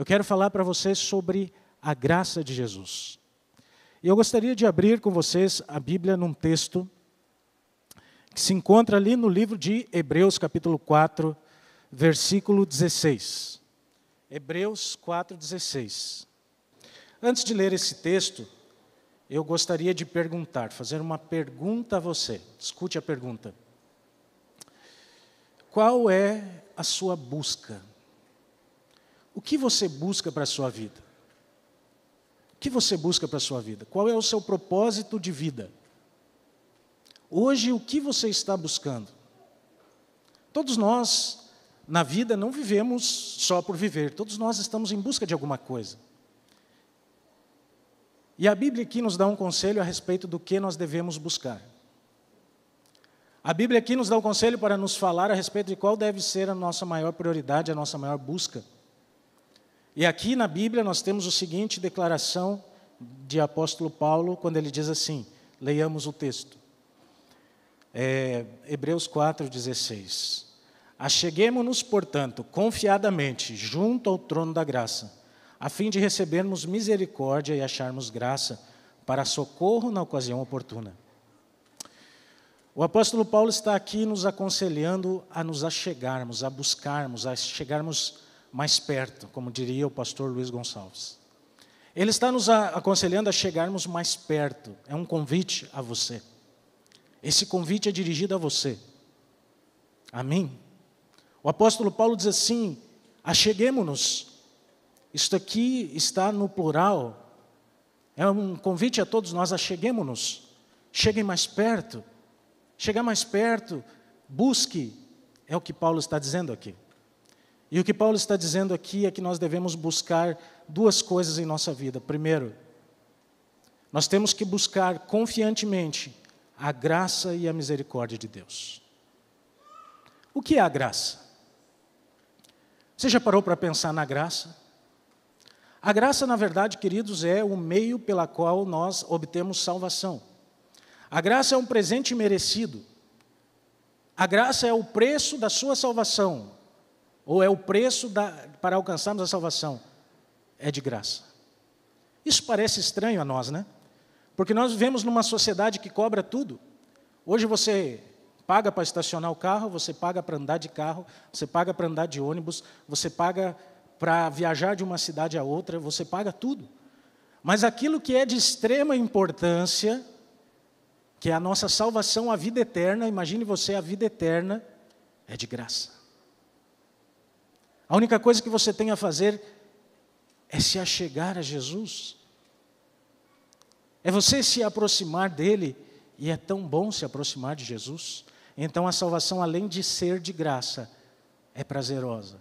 Eu quero falar para vocês sobre a graça de Jesus. E eu gostaria de abrir com vocês a Bíblia num texto que se encontra ali no livro de Hebreus, capítulo 4, versículo 16. Hebreus 4, 16. Antes de ler esse texto, eu gostaria de perguntar, fazer uma pergunta a você. Escute a pergunta. Qual é a sua busca? O que você busca para a sua vida? O que você busca para a sua vida? Qual é o seu propósito de vida? Hoje, o que você está buscando? Todos nós, na vida, não vivemos só por viver, todos nós estamos em busca de alguma coisa. E a Bíblia aqui nos dá um conselho a respeito do que nós devemos buscar. A Bíblia aqui nos dá um conselho para nos falar a respeito de qual deve ser a nossa maior prioridade, a nossa maior busca. E aqui na Bíblia nós temos o seguinte declaração de apóstolo Paulo, quando ele diz assim: leiamos o texto. É, Hebreus 4,16. Acheguemo-nos, portanto, confiadamente junto ao trono da graça, a fim de recebermos misericórdia e acharmos graça para socorro na ocasião oportuna. O apóstolo Paulo está aqui nos aconselhando a nos achegarmos, a buscarmos, a chegarmos mais perto, como diria o pastor Luiz Gonçalves. Ele está nos aconselhando a chegarmos mais perto, é um convite a você. Esse convite é dirigido a você, a mim. O apóstolo Paulo diz assim: acheguemos-nos. Isto aqui está no plural, é um convite a todos nós, acheguemos-nos. Cheguem mais perto. Chegar mais perto, busque, é o que Paulo está dizendo aqui. E o que Paulo está dizendo aqui é que nós devemos buscar duas coisas em nossa vida. Primeiro, nós temos que buscar confiantemente a graça e a misericórdia de Deus. O que é a graça? Você já parou para pensar na graça? A graça, na verdade, queridos, é o meio pela qual nós obtemos salvação. A graça é um presente merecido. A graça é o preço da sua salvação ou é o preço da, para alcançarmos a salvação, é de graça. Isso parece estranho a nós, né? Porque nós vivemos numa sociedade que cobra tudo. Hoje você paga para estacionar o carro, você paga para andar de carro, você paga para andar de ônibus, você paga para viajar de uma cidade a outra, você paga tudo. Mas aquilo que é de extrema importância, que é a nossa salvação, a vida eterna, imagine você a vida eterna, é de graça. A única coisa que você tem a fazer é se achegar a Jesus. É você se aproximar dele, e é tão bom se aproximar de Jesus. Então a salvação, além de ser de graça, é prazerosa.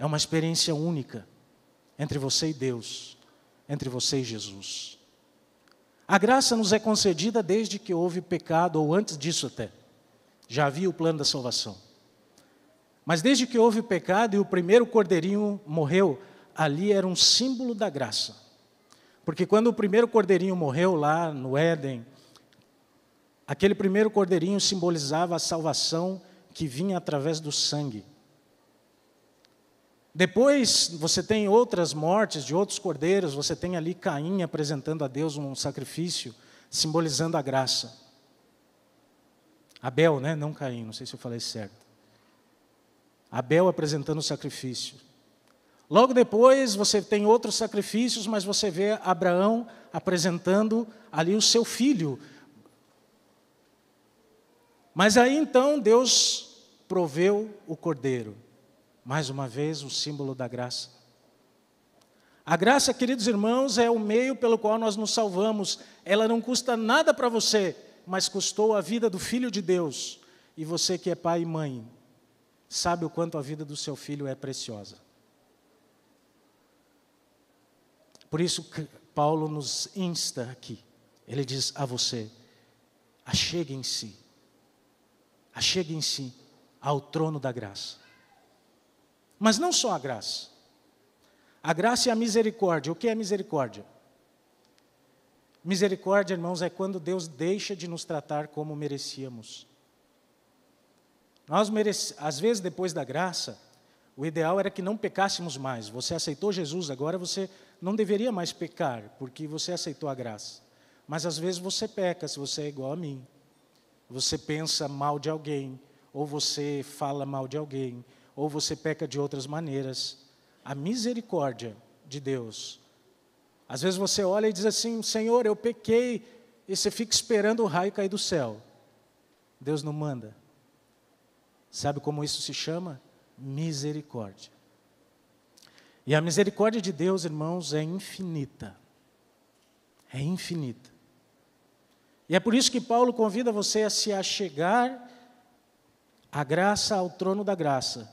É uma experiência única entre você e Deus, entre você e Jesus. A graça nos é concedida desde que houve pecado, ou antes disso até. Já havia o plano da salvação. Mas desde que houve o pecado e o primeiro cordeirinho morreu, ali era um símbolo da graça. Porque quando o primeiro cordeirinho morreu lá no Éden, aquele primeiro cordeirinho simbolizava a salvação que vinha através do sangue. Depois você tem outras mortes de outros cordeiros, você tem ali Caim apresentando a Deus um sacrifício, simbolizando a graça. Abel, né? Não Caim, não sei se eu falei certo. Abel apresentando o sacrifício. Logo depois, você tem outros sacrifícios, mas você vê Abraão apresentando ali o seu filho. Mas aí então Deus proveu o cordeiro. Mais uma vez, o símbolo da graça. A graça, queridos irmãos, é o meio pelo qual nós nos salvamos. Ela não custa nada para você, mas custou a vida do Filho de Deus. E você que é pai e mãe, sabe o quanto a vida do seu filho é preciosa. Por isso, Paulo nos insta aqui. Ele diz a você: achegue em si, achegue em si ao trono da graça. Mas não só a graça. A graça e a misericórdia. O que é misericórdia? Misericórdia, irmãos, é quando Deus deixa de nos tratar como merecíamos. Nós merece... às vezes depois da graça, o ideal era que não pecássemos mais. Você aceitou Jesus, agora você não deveria mais pecar, porque você aceitou a graça. Mas às vezes você peca, se você é igual a mim. Você pensa mal de alguém, ou você fala mal de alguém, ou você peca de outras maneiras. A misericórdia de Deus. Às vezes você olha e diz assim: Senhor, eu pequei, e você fica esperando o raio cair do céu. Deus não manda. Sabe como isso se chama? Misericórdia. E a misericórdia de Deus, irmãos, é infinita. É infinita. E é por isso que Paulo convida você a se achegar à graça, ao trono da graça,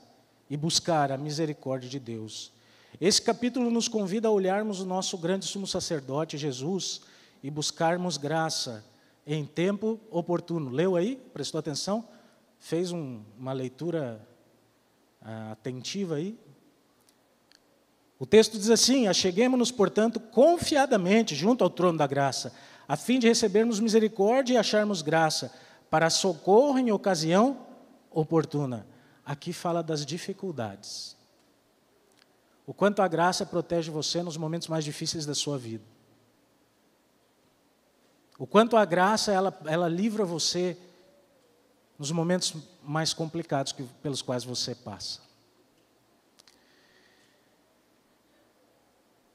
e buscar a misericórdia de Deus. Esse capítulo nos convida a olharmos o nosso grande sumo sacerdote, Jesus, e buscarmos graça em tempo oportuno. Leu aí? Prestou atenção? fez um, uma leitura uh, atentiva aí. O texto diz assim: Acheguemos-nos, portanto, confiadamente junto ao trono da graça, a fim de recebermos misericórdia e acharmos graça, para socorro em ocasião oportuna. Aqui fala das dificuldades. O quanto a graça protege você nos momentos mais difíceis da sua vida. O quanto a graça ela, ela livra você nos momentos mais complicados que, pelos quais você passa.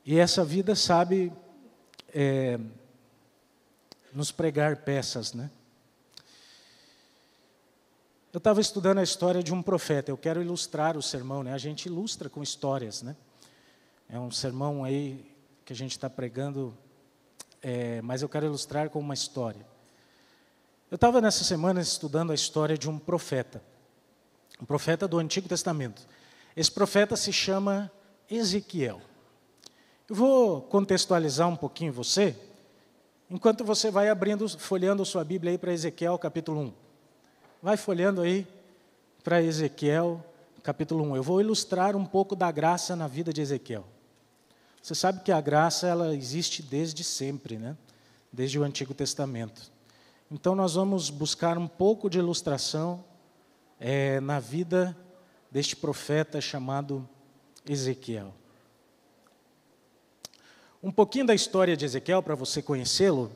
E essa vida sabe é, nos pregar peças, né? Eu estava estudando a história de um profeta. Eu quero ilustrar o sermão, né? A gente ilustra com histórias, né? É um sermão aí que a gente está pregando, é, mas eu quero ilustrar com uma história. Eu estava nessa semana estudando a história de um profeta, um profeta do Antigo Testamento. Esse profeta se chama Ezequiel. Eu vou contextualizar um pouquinho você, enquanto você vai abrindo, folheando sua Bíblia aí para Ezequiel capítulo 1. Vai folheando aí para Ezequiel capítulo 1. Eu vou ilustrar um pouco da graça na vida de Ezequiel. Você sabe que a graça ela existe desde sempre, né? Desde o Antigo Testamento. Então, nós vamos buscar um pouco de ilustração é, na vida deste profeta chamado Ezequiel. Um pouquinho da história de Ezequiel, para você conhecê-lo,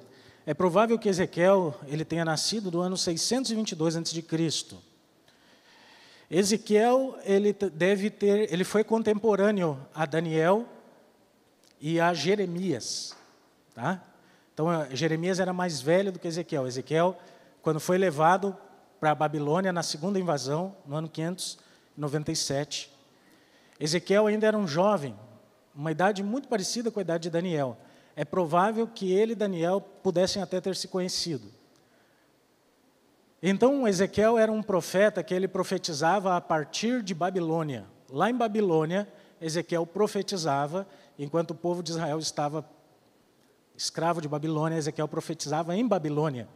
é provável que Ezequiel ele tenha nascido do ano 622 a.C. Ezequiel ele deve ter, ele foi contemporâneo a Daniel e a Jeremias, tá? Então, eh, Jeremias era mais velho do que Ezequiel. Ezequiel, quando foi levado para a Babilônia na segunda invasão, no ano 597, Ezequiel ainda era um jovem, uma idade muito parecida com a idade de Daniel. É provável que ele e Daniel pudessem até ter se conhecido. Então, Ezequiel era um profeta que ele profetizava a partir de Babilônia. Lá em Babilônia, Ezequiel profetizava enquanto o povo de Israel estava escravo de Babilônia, Ezequiel profetizava em Babilônia.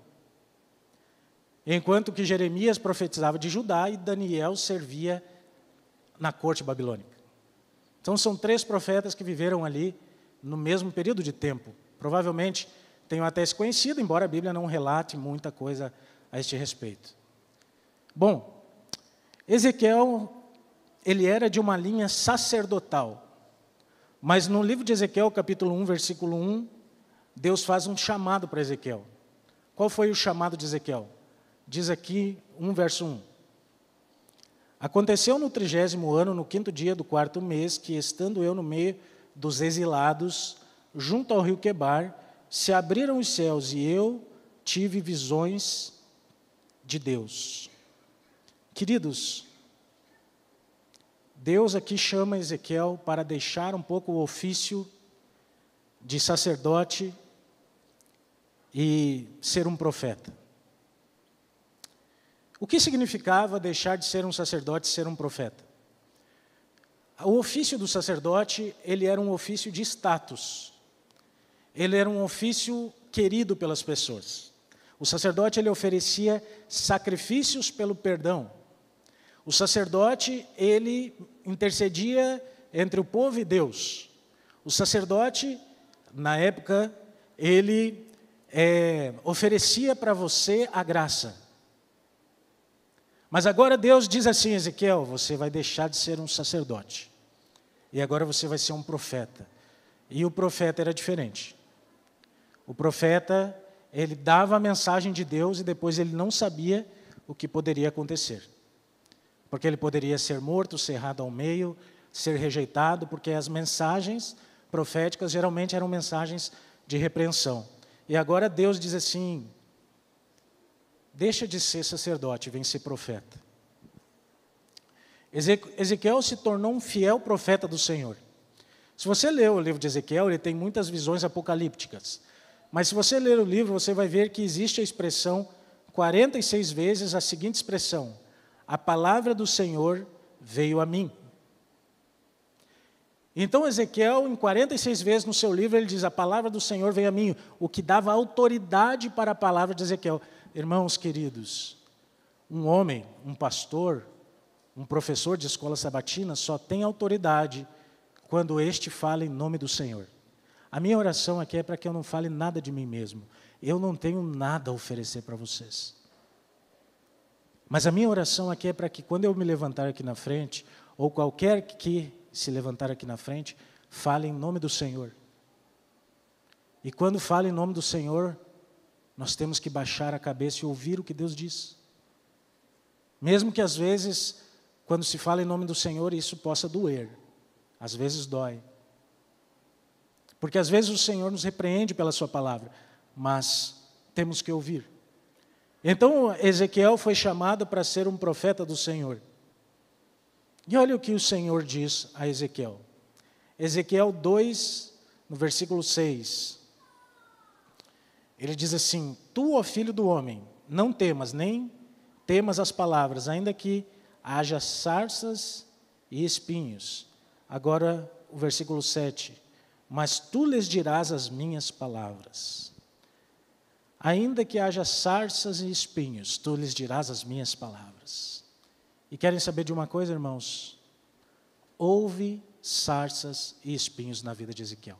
Enquanto que Jeremias profetizava de Judá e Daniel servia na corte babilônica. Então são três profetas que viveram ali no mesmo período de tempo. Provavelmente tenham até se conhecido, embora a Bíblia não relate muita coisa a este respeito. Bom, Ezequiel, ele era de uma linha sacerdotal. Mas no livro de Ezequiel, capítulo 1, versículo 1, Deus faz um chamado para Ezequiel. Qual foi o chamado de Ezequiel? Diz aqui 1 verso 1. Aconteceu no trigésimo ano, no quinto dia do quarto mês, que estando eu no meio dos exilados, junto ao rio Quebar, se abriram os céus e eu tive visões de Deus. Queridos, Deus aqui chama Ezequiel para deixar um pouco o ofício de sacerdote e ser um profeta. O que significava deixar de ser um sacerdote e ser um profeta? O ofício do sacerdote, ele era um ofício de status. Ele era um ofício querido pelas pessoas. O sacerdote ele oferecia sacrifícios pelo perdão. O sacerdote ele intercedia entre o povo e Deus. O sacerdote na época ele é, oferecia para você a graça. Mas agora Deus diz assim, Ezequiel, você vai deixar de ser um sacerdote. E agora você vai ser um profeta. E o profeta era diferente. O profeta, ele dava a mensagem de Deus e depois ele não sabia o que poderia acontecer. Porque ele poderia ser morto, serrado ao meio, ser rejeitado, porque as mensagens proféticas geralmente eram mensagens de repreensão. E agora Deus diz assim: deixa de ser sacerdote, vem ser profeta. Ezequiel se tornou um fiel profeta do Senhor. Se você ler o livro de Ezequiel, ele tem muitas visões apocalípticas. Mas se você ler o livro, você vai ver que existe a expressão 46 vezes a seguinte expressão: A palavra do Senhor veio a mim. Então, Ezequiel, em 46 vezes no seu livro, ele diz: A palavra do Senhor veio a mim, o que dava autoridade para a palavra de Ezequiel. Irmãos queridos, um homem, um pastor, um professor de escola sabatina só tem autoridade quando este fala em nome do Senhor. A minha oração aqui é para que eu não fale nada de mim mesmo. Eu não tenho nada a oferecer para vocês. Mas a minha oração aqui é para que quando eu me levantar aqui na frente, ou qualquer que se levantar aqui na frente, fale em nome do Senhor. E quando fala em nome do Senhor, nós temos que baixar a cabeça e ouvir o que Deus diz. Mesmo que às vezes, quando se fala em nome do Senhor, isso possa doer. Às vezes dói. Porque às vezes o Senhor nos repreende pela Sua palavra, mas temos que ouvir. Então Ezequiel foi chamado para ser um profeta do Senhor. E olha o que o Senhor diz a Ezequiel. Ezequiel 2, no versículo 6. Ele diz assim: Tu, ó filho do homem, não temas, nem temas as palavras, ainda que haja sarças e espinhos. Agora, o versículo 7. Mas tu lhes dirás as minhas palavras. Ainda que haja sarças e espinhos, tu lhes dirás as minhas palavras. E querem saber de uma coisa, irmãos? Houve sarças e espinhos na vida de Ezequiel.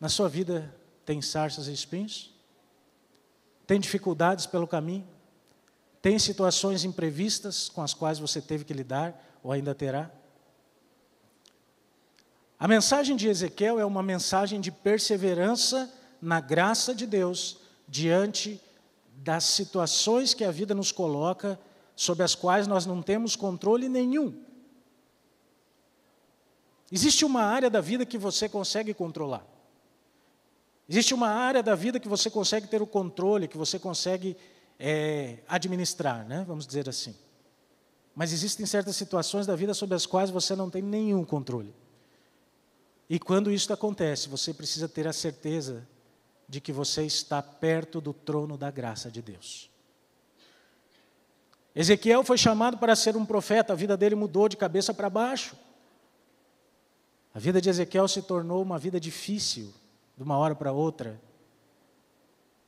Na sua vida tem sarças e espinhos? Tem dificuldades pelo caminho? Tem situações imprevistas com as quais você teve que lidar ou ainda terá? A mensagem de Ezequiel é uma mensagem de perseverança na graça de Deus diante das situações que a vida nos coloca sobre as quais nós não temos controle nenhum. Existe uma área da vida que você consegue controlar. Existe uma área da vida que você consegue ter o controle, que você consegue é, administrar, né? vamos dizer assim. Mas existem certas situações da vida sobre as quais você não tem nenhum controle. E quando isso acontece, você precisa ter a certeza de que você está perto do trono da graça de Deus. Ezequiel foi chamado para ser um profeta, a vida dele mudou de cabeça para baixo. A vida de Ezequiel se tornou uma vida difícil, de uma hora para outra.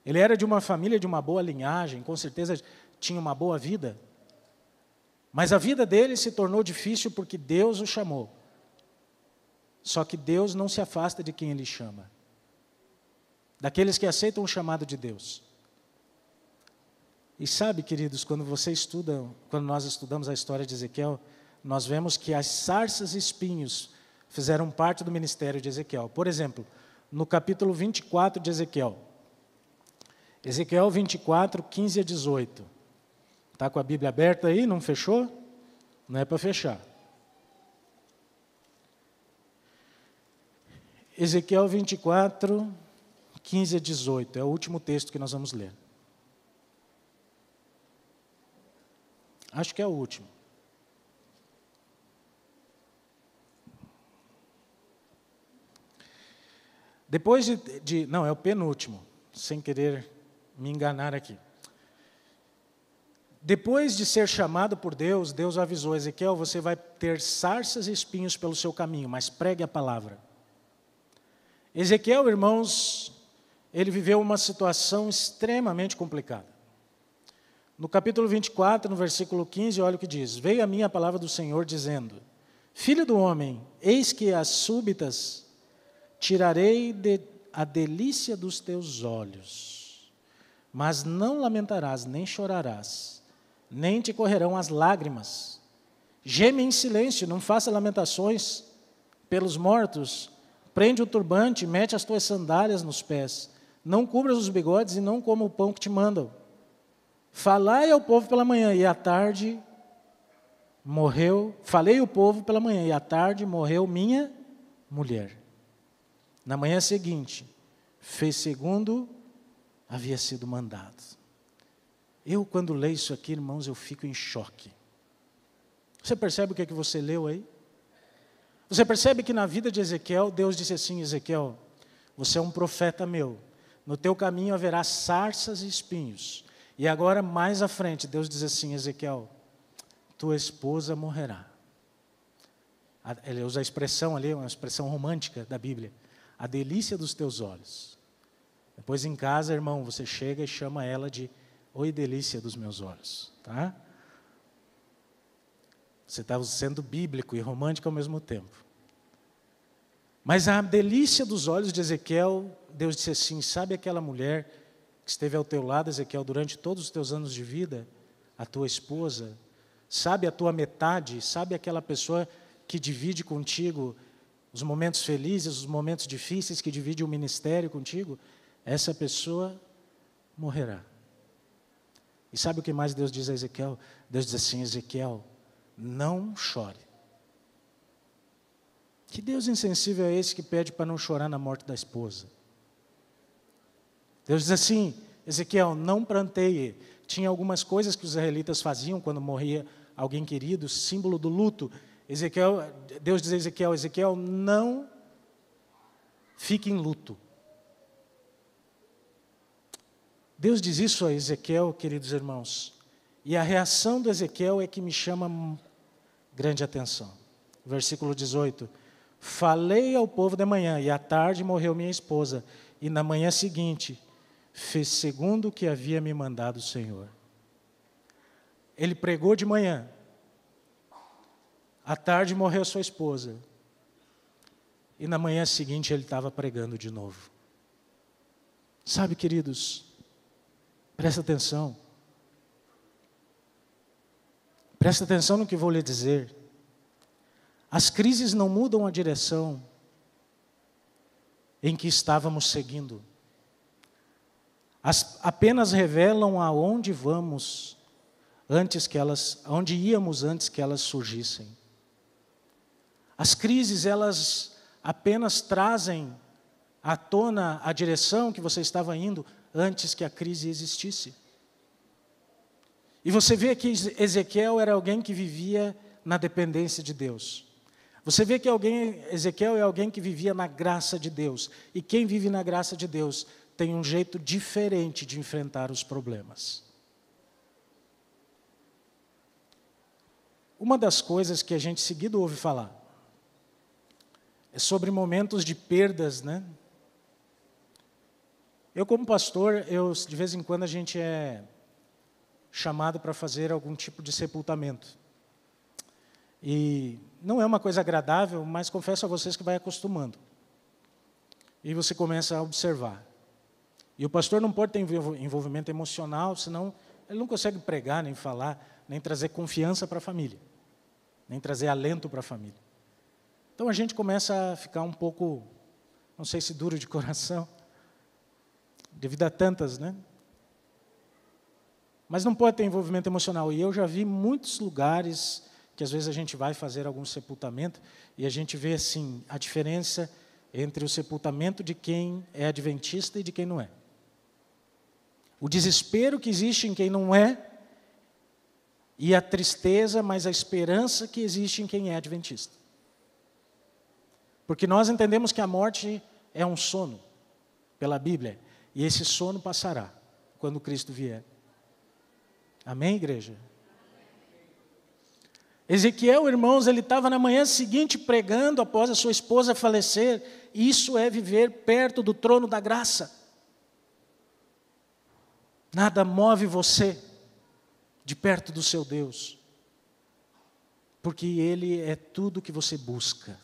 Ele era de uma família de uma boa linhagem, com certeza tinha uma boa vida. Mas a vida dele se tornou difícil porque Deus o chamou. Só que Deus não se afasta de quem ele chama, daqueles que aceitam o chamado de Deus. E sabe, queridos, quando você estuda, quando nós estudamos a história de Ezequiel, nós vemos que as sarças e espinhos fizeram parte do ministério de Ezequiel. Por exemplo, no capítulo 24 de Ezequiel. Ezequiel 24, 15 a 18. Está com a Bíblia aberta aí? Não fechou? Não é para fechar. Ezequiel 24, 15 a 18. É o último texto que nós vamos ler. Acho que é o último. Depois de, de, Não, é o penúltimo, sem querer me enganar aqui. Depois de ser chamado por Deus, Deus avisou Ezequiel: você vai ter sarças e espinhos pelo seu caminho, mas pregue a palavra. Ezequiel, irmãos, ele viveu uma situação extremamente complicada. No capítulo 24, no versículo 15, olha o que diz: Veio a mim a palavra do Senhor dizendo: Filho do homem, eis que as súbitas tirarei de, a delícia dos teus olhos, mas não lamentarás, nem chorarás, nem te correrão as lágrimas. Geme em silêncio, não faça lamentações pelos mortos. Prende o turbante, mete as tuas sandálias nos pés. Não cubras os bigodes e não coma o pão que te mandam Falai ao povo pela manhã e à tarde morreu, falei ao povo pela manhã e à tarde morreu minha mulher. Na manhã seguinte, fez segundo havia sido mandado. Eu, quando leio isso aqui, irmãos, eu fico em choque. Você percebe o que é que você leu aí? Você percebe que na vida de Ezequiel, Deus disse assim: Ezequiel, você é um profeta meu. No teu caminho haverá sarças e espinhos. E agora, mais à frente, Deus diz assim: Ezequiel, tua esposa morrerá. Ele usa a expressão ali, uma expressão romântica da Bíblia: a delícia dos teus olhos. Depois em casa, irmão, você chega e chama ela de Oi, delícia dos meus olhos. Tá? Você está sendo bíblico e romântico ao mesmo tempo. Mas a delícia dos olhos de Ezequiel, Deus disse assim: Sabe aquela mulher que esteve ao teu lado, Ezequiel, durante todos os teus anos de vida, a tua esposa, sabe a tua metade, sabe aquela pessoa que divide contigo os momentos felizes, os momentos difíceis, que divide o ministério contigo, essa pessoa morrerá. E sabe o que mais Deus diz a Ezequiel? Deus diz assim: Ezequiel, não chore. Que Deus insensível é esse que pede para não chorar na morte da esposa? Deus diz assim: Ezequiel, não planteie. Tinha algumas coisas que os israelitas faziam quando morria alguém querido, símbolo do luto. Ezequiel, Deus diz a Ezequiel: Ezequiel, não fique em luto. Deus diz isso a Ezequiel, queridos irmãos, e a reação do Ezequiel é que me chama grande atenção. Versículo 18: Falei ao povo de manhã, e à tarde morreu minha esposa, e na manhã seguinte fez segundo o que havia me mandado o Senhor. Ele pregou de manhã, à tarde morreu sua esposa, e na manhã seguinte ele estava pregando de novo. Sabe, queridos, presta atenção. Presta atenção no que vou lhe dizer. As crises não mudam a direção em que estávamos seguindo as, apenas revelam aonde vamos antes que elas, aonde íamos antes que elas surgissem. As crises elas apenas trazem à tona a direção que você estava indo antes que a crise existisse. E você vê que Ezequiel era alguém que vivia na dependência de Deus. Você vê que alguém, Ezequiel é alguém que vivia na graça de Deus. E quem vive na graça de Deus tem um jeito diferente de enfrentar os problemas. Uma das coisas que a gente seguido ouve falar é sobre momentos de perdas, né? Eu como pastor, eu de vez em quando a gente é chamado para fazer algum tipo de sepultamento. E não é uma coisa agradável, mas confesso a vocês que vai acostumando. E você começa a observar. E o pastor não pode ter envolvimento emocional, senão ele não consegue pregar, nem falar, nem trazer confiança para a família, nem trazer alento para a família. Então a gente começa a ficar um pouco, não sei se duro de coração, devido a tantas, né? Mas não pode ter envolvimento emocional. E eu já vi muitos lugares que às vezes a gente vai fazer algum sepultamento e a gente vê assim a diferença entre o sepultamento de quem é adventista e de quem não é o desespero que existe em quem não é, e a tristeza, mas a esperança que existe em quem é adventista. Porque nós entendemos que a morte é um sono, pela Bíblia, e esse sono passará quando Cristo vier. Amém, igreja? Ezequiel, irmãos, ele estava na manhã seguinte pregando após a sua esposa falecer. Isso é viver perto do trono da graça. Nada move você de perto do seu Deus, porque Ele é tudo que você busca.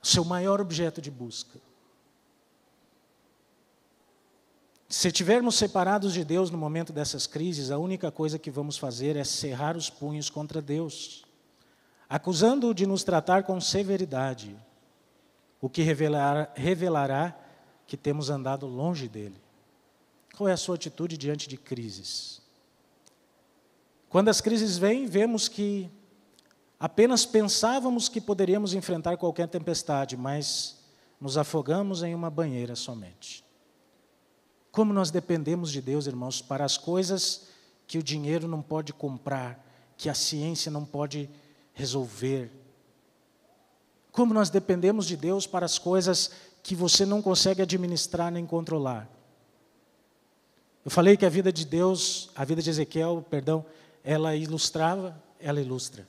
O seu maior objeto de busca. Se estivermos separados de Deus no momento dessas crises, a única coisa que vamos fazer é cerrar os punhos contra Deus, acusando-o de nos tratar com severidade, o que revelar, revelará que temos andado longe dele? Qual é a sua atitude diante de crises? Quando as crises vêm, vemos que apenas pensávamos que poderíamos enfrentar qualquer tempestade, mas nos afogamos em uma banheira somente. Como nós dependemos de Deus, irmãos, para as coisas que o dinheiro não pode comprar, que a ciência não pode resolver. Como nós dependemos de Deus para as coisas que você não consegue administrar nem controlar. Eu falei que a vida de Deus, a vida de Ezequiel, perdão, ela ilustrava, ela ilustra.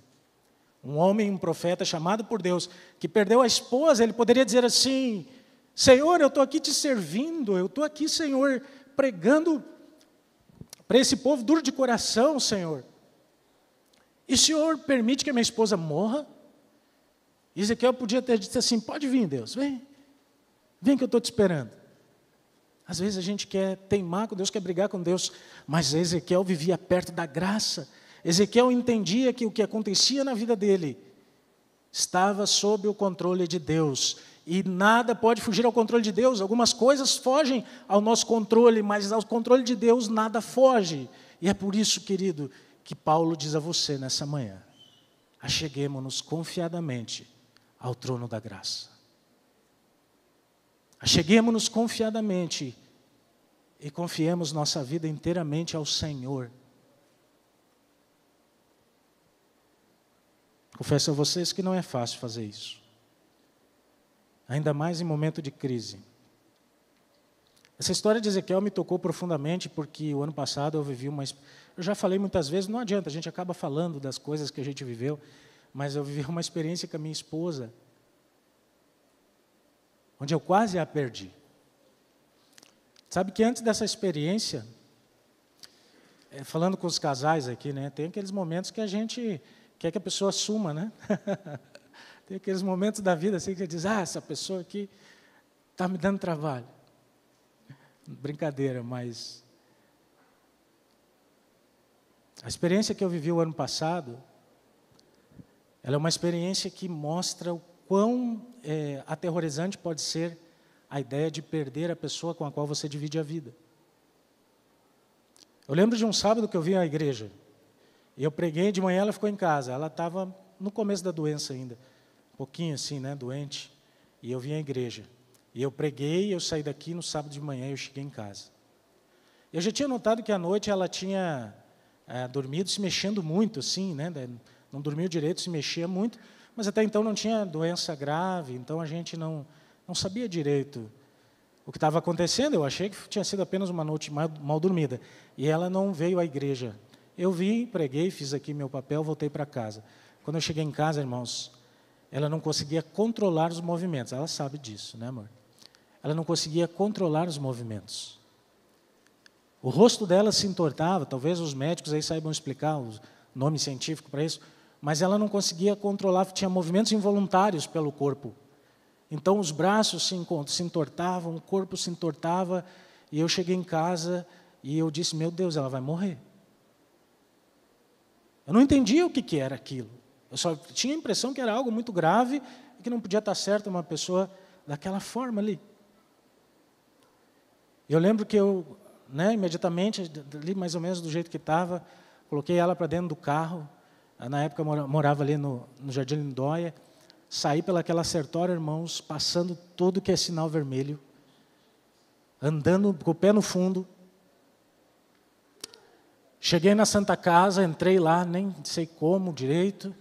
Um homem, um profeta chamado por Deus, que perdeu a esposa, ele poderia dizer assim: Senhor, eu estou aqui te servindo, eu estou aqui, Senhor, pregando para esse povo duro de coração, Senhor. E o Senhor permite que a minha esposa morra? Ezequiel podia ter dito assim: pode vir, Deus, vem, Vem que eu estou te esperando. Às vezes a gente quer teimar com Deus, quer brigar com Deus, mas Ezequiel vivia perto da graça. Ezequiel entendia que o que acontecia na vida dele estava sob o controle de Deus. E nada pode fugir ao controle de Deus. Algumas coisas fogem ao nosso controle, mas ao controle de Deus nada foge. E é por isso, querido, que Paulo diz a você nessa manhã: acheguemos-nos confiadamente ao trono da graça. Cheguemos-nos confiadamente e confiemos nossa vida inteiramente ao Senhor. Confesso a vocês que não é fácil fazer isso, ainda mais em momento de crise. Essa história de Ezequiel me tocou profundamente porque o ano passado eu vivi uma. Eu já falei muitas vezes, não adianta, a gente acaba falando das coisas que a gente viveu, mas eu vivi uma experiência com a minha esposa onde eu quase a perdi. Sabe que antes dessa experiência, é, falando com os casais aqui, né, tem aqueles momentos que a gente quer que a pessoa suma, né? tem aqueles momentos da vida assim que você diz, ah, essa pessoa aqui está me dando trabalho. Brincadeira, mas a experiência que eu vivi o ano passado, ela é uma experiência que mostra o quão é, aterrorizante pode ser a ideia de perder a pessoa com a qual você divide a vida. Eu lembro de um sábado que eu vim à igreja. E eu preguei de manhã, ela ficou em casa. Ela estava no começo da doença ainda, um pouquinho assim, né, doente. E eu vim à igreja. E eu preguei, eu saí daqui no sábado de manhã, e eu cheguei em casa. Eu já tinha notado que à noite ela tinha é, dormido se mexendo muito, assim, né, né? Não dormiu direito, se mexia muito. Mas até então não tinha doença grave, então a gente não, não sabia direito o que estava acontecendo. Eu achei que tinha sido apenas uma noite mal, mal dormida. E ela não veio à igreja. Eu vim, preguei, fiz aqui meu papel, voltei para casa. Quando eu cheguei em casa, irmãos, ela não conseguia controlar os movimentos. Ela sabe disso, né, amor? Ela não conseguia controlar os movimentos. O rosto dela se entortava, talvez os médicos aí saibam explicar o nome científico para isso mas ela não conseguia controlar, tinha movimentos involuntários pelo corpo. Então os braços se, se entortavam, o corpo se entortava, e eu cheguei em casa e eu disse: Meu Deus, ela vai morrer. Eu não entendia o que, que era aquilo. Eu só tinha a impressão que era algo muito grave e que não podia estar certo uma pessoa daquela forma ali. Eu lembro que eu, né, imediatamente, ali mais ou menos do jeito que estava, coloquei ela para dentro do carro na época eu morava ali no, no Jardim Lindóia, saí pelaquela sertória, irmãos, passando todo que é sinal vermelho, andando com o pé no fundo. Cheguei na Santa Casa, entrei lá, nem sei como direito.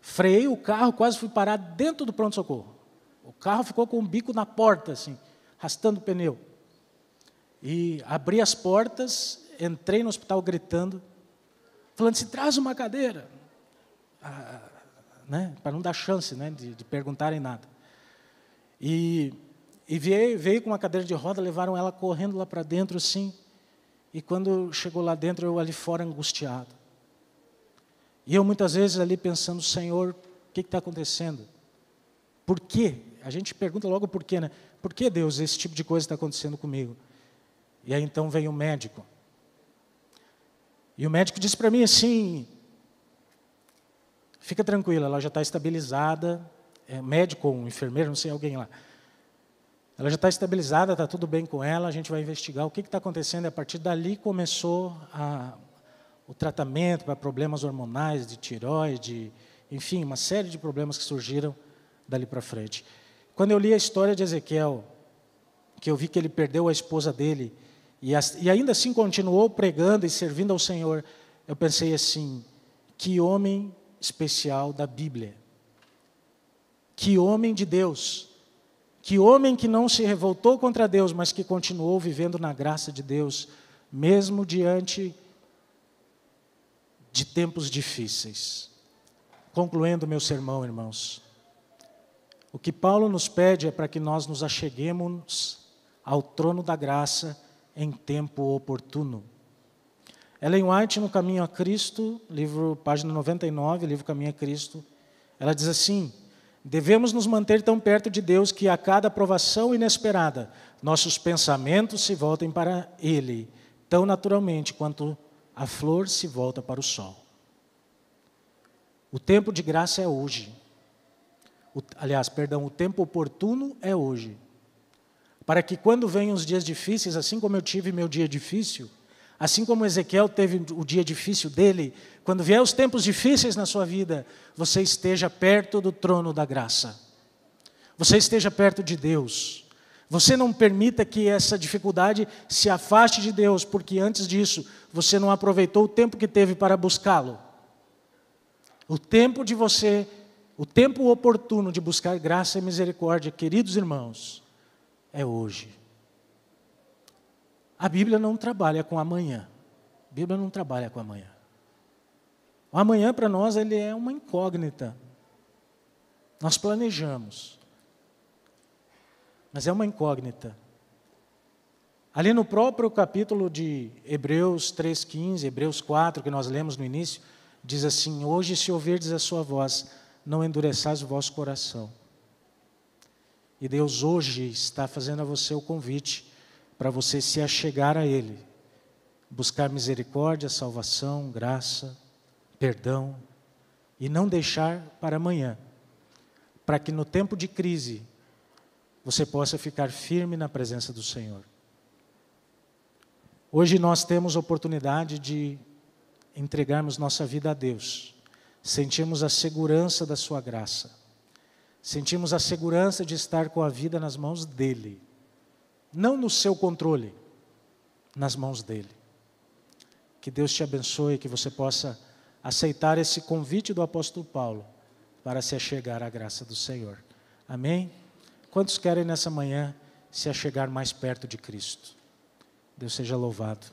Freiei o carro, quase fui parar dentro do pronto-socorro. O carro ficou com o bico na porta, assim, arrastando o pneu. E abri as portas, entrei no hospital gritando falando assim, traz uma cadeira. Ah, né? Para não dar chance né? de, de perguntarem nada. E, e veio, veio, com uma cadeira de roda, levaram ela correndo lá para dentro, assim. E quando chegou lá dentro, eu ali fora angustiado. E eu muitas vezes ali pensando, Senhor, o que está acontecendo? Por quê? A gente pergunta logo por quê, né? Por que Deus, esse tipo de coisa está acontecendo comigo? E aí então vem o médico. E o médico disse para mim assim: fica tranquila, ela já está estabilizada. É, médico ou um enfermeiro, não sei, alguém lá. Ela já está estabilizada, está tudo bem com ela, a gente vai investigar o que está acontecendo. E a partir dali começou a, o tratamento para problemas hormonais, de tiroide, enfim, uma série de problemas que surgiram dali para frente. Quando eu li a história de Ezequiel, que eu vi que ele perdeu a esposa dele e, e ainda assim continuou pregando e servindo ao Senhor. Eu pensei assim: que homem especial da Bíblia. Que homem de Deus. Que homem que não se revoltou contra Deus, mas que continuou vivendo na graça de Deus, mesmo diante de tempos difíceis. Concluindo meu sermão, irmãos. O que Paulo nos pede é para que nós nos acheguemos ao trono da graça em tempo oportuno. Ellen White, no Caminho a Cristo, livro, página 99, livro Caminho a Cristo, ela diz assim: Devemos nos manter tão perto de Deus que a cada provação inesperada, nossos pensamentos se voltem para Ele, tão naturalmente quanto a flor se volta para o sol. O tempo de graça é hoje. O, aliás, perdão, o tempo oportuno é hoje para que quando venham os dias difíceis, assim como eu tive meu dia difícil, assim como Ezequiel teve o dia difícil dele, quando vier os tempos difíceis na sua vida, você esteja perto do trono da graça. Você esteja perto de Deus. Você não permita que essa dificuldade se afaste de Deus, porque antes disso você não aproveitou o tempo que teve para buscá-lo. O tempo de você, o tempo oportuno de buscar graça e misericórdia, queridos irmãos, é hoje. A Bíblia não trabalha com amanhã. A Bíblia não trabalha com amanhã. O amanhã para nós ele é uma incógnita. Nós planejamos. Mas é uma incógnita. Ali no próprio capítulo de Hebreus 3:15, Hebreus 4 que nós lemos no início, diz assim: "Hoje se ouvirdes a sua voz, não endureçais o vosso coração." E Deus hoje está fazendo a você o convite para você se achegar a Ele, buscar misericórdia, salvação, graça, perdão, e não deixar para amanhã, para que no tempo de crise você possa ficar firme na presença do Senhor. Hoje nós temos oportunidade de entregarmos nossa vida a Deus, sentimos a segurança da Sua graça Sentimos a segurança de estar com a vida nas mãos dele, não no seu controle, nas mãos dele. Que Deus te abençoe, que você possa aceitar esse convite do apóstolo Paulo para se achegar à graça do Senhor. Amém? Quantos querem nessa manhã se achegar mais perto de Cristo? Deus seja louvado.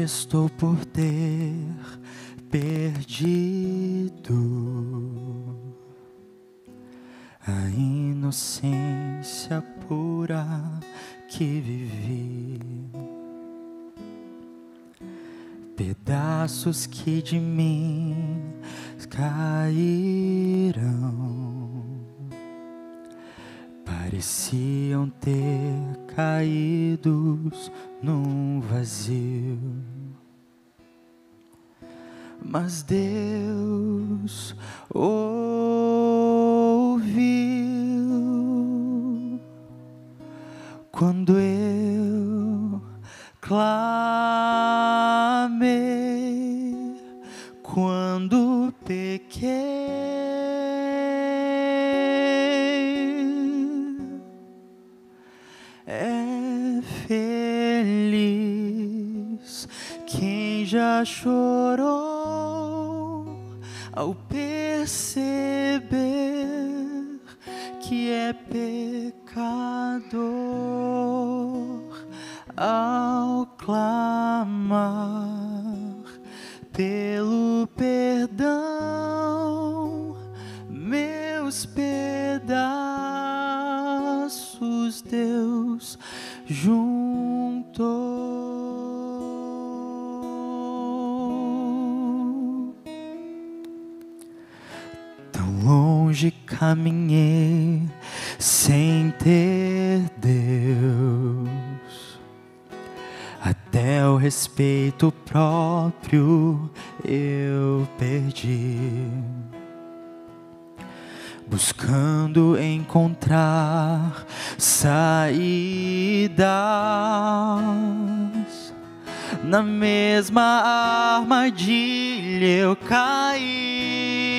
estou por ter perdido a inocência pura que vivi. Pedaços que de mim caíram. Pareciam ter caídos num vazio, mas Deus ouviu quando eu clamei. chorou ao perceber que é pecador ao clamar pelo perdão, meus pedaços, Deus, juntos longe caminhei sem ter Deus. Até o respeito próprio eu perdi. Buscando encontrar saídas, na mesma armadilha eu caí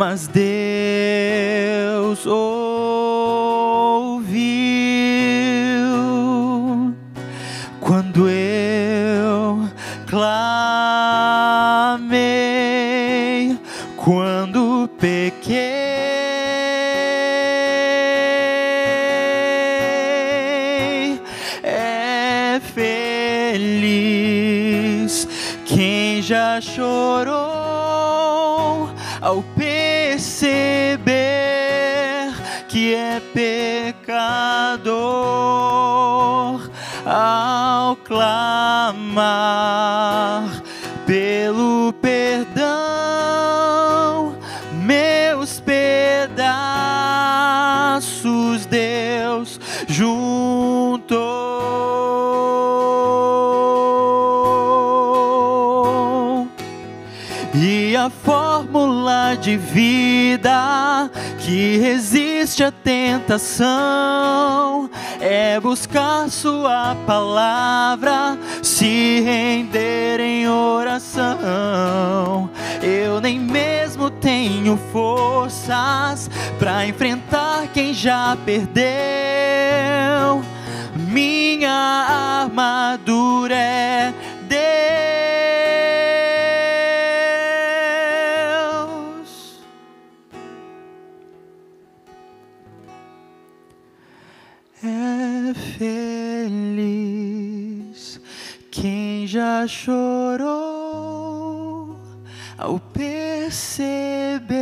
mas Deus ouviu quando eu clamei, quando pequei. É feliz quem já chorou ao pe. é pecador ao clamar pelo perdão, meus pedaços, Deus juntou e a fórmula de vida que resiste Triste a tentação é buscar Sua palavra, se render em oração. Eu nem mesmo tenho forças para enfrentar quem já perdeu. Minha armadura é feliz quem já chorou ao perceber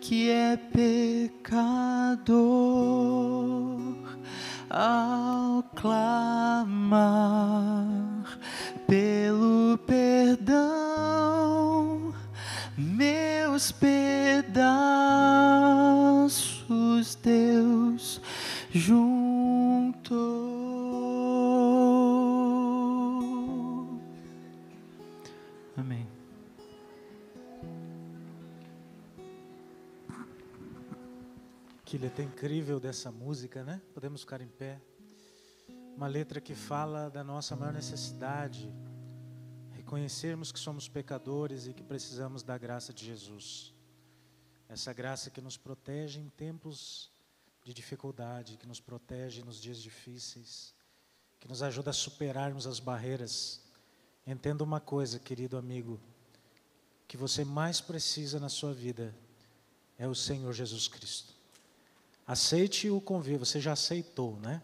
que é pecador ao clamar. incrível dessa música, né? Podemos ficar em pé. Uma letra que fala da nossa maior necessidade, reconhecermos que somos pecadores e que precisamos da graça de Jesus. Essa graça que nos protege em tempos de dificuldade, que nos protege nos dias difíceis, que nos ajuda a superarmos as barreiras. Entenda uma coisa, querido amigo, que você mais precisa na sua vida é o Senhor Jesus Cristo. Aceite o convite, você já aceitou, né?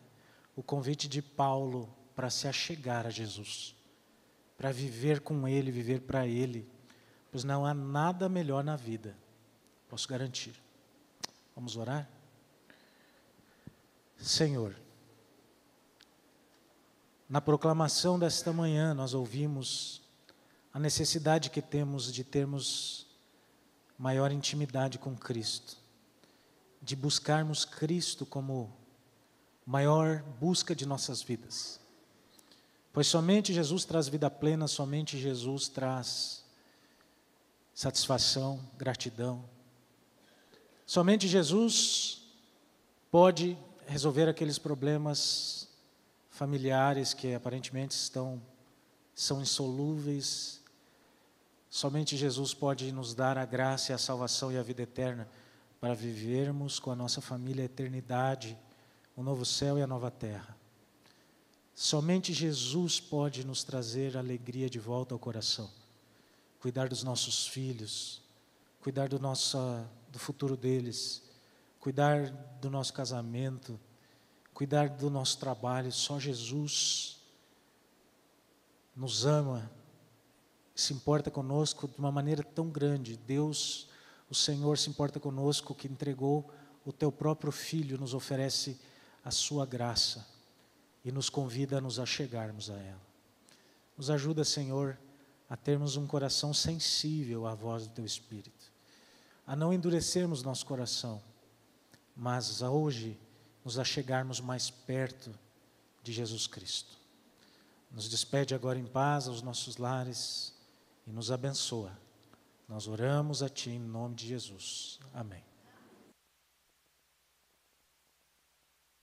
O convite de Paulo para se achegar a Jesus, para viver com Ele, viver para Ele, pois não há nada melhor na vida, posso garantir. Vamos orar? Senhor, na proclamação desta manhã nós ouvimos a necessidade que temos de termos maior intimidade com Cristo de buscarmos Cristo como maior busca de nossas vidas. Pois somente Jesus traz vida plena, somente Jesus traz satisfação, gratidão. Somente Jesus pode resolver aqueles problemas familiares que aparentemente estão são insolúveis. Somente Jesus pode nos dar a graça, a salvação e a vida eterna para vivermos com a nossa família a eternidade, o novo céu e a nova terra. Somente Jesus pode nos trazer alegria de volta ao coração, cuidar dos nossos filhos, cuidar do, nosso, do futuro deles, cuidar do nosso casamento, cuidar do nosso trabalho. Só Jesus nos ama, se importa conosco de uma maneira tão grande. Deus o Senhor se importa conosco, que entregou o teu próprio filho, nos oferece a sua graça e nos convida a nos achegarmos a ela. Nos ajuda, Senhor, a termos um coração sensível à voz do teu espírito, a não endurecermos nosso coração, mas a hoje nos achegarmos mais perto de Jesus Cristo. Nos despede agora em paz aos nossos lares e nos abençoa nós oramos a Ti em nome de Jesus. Amém.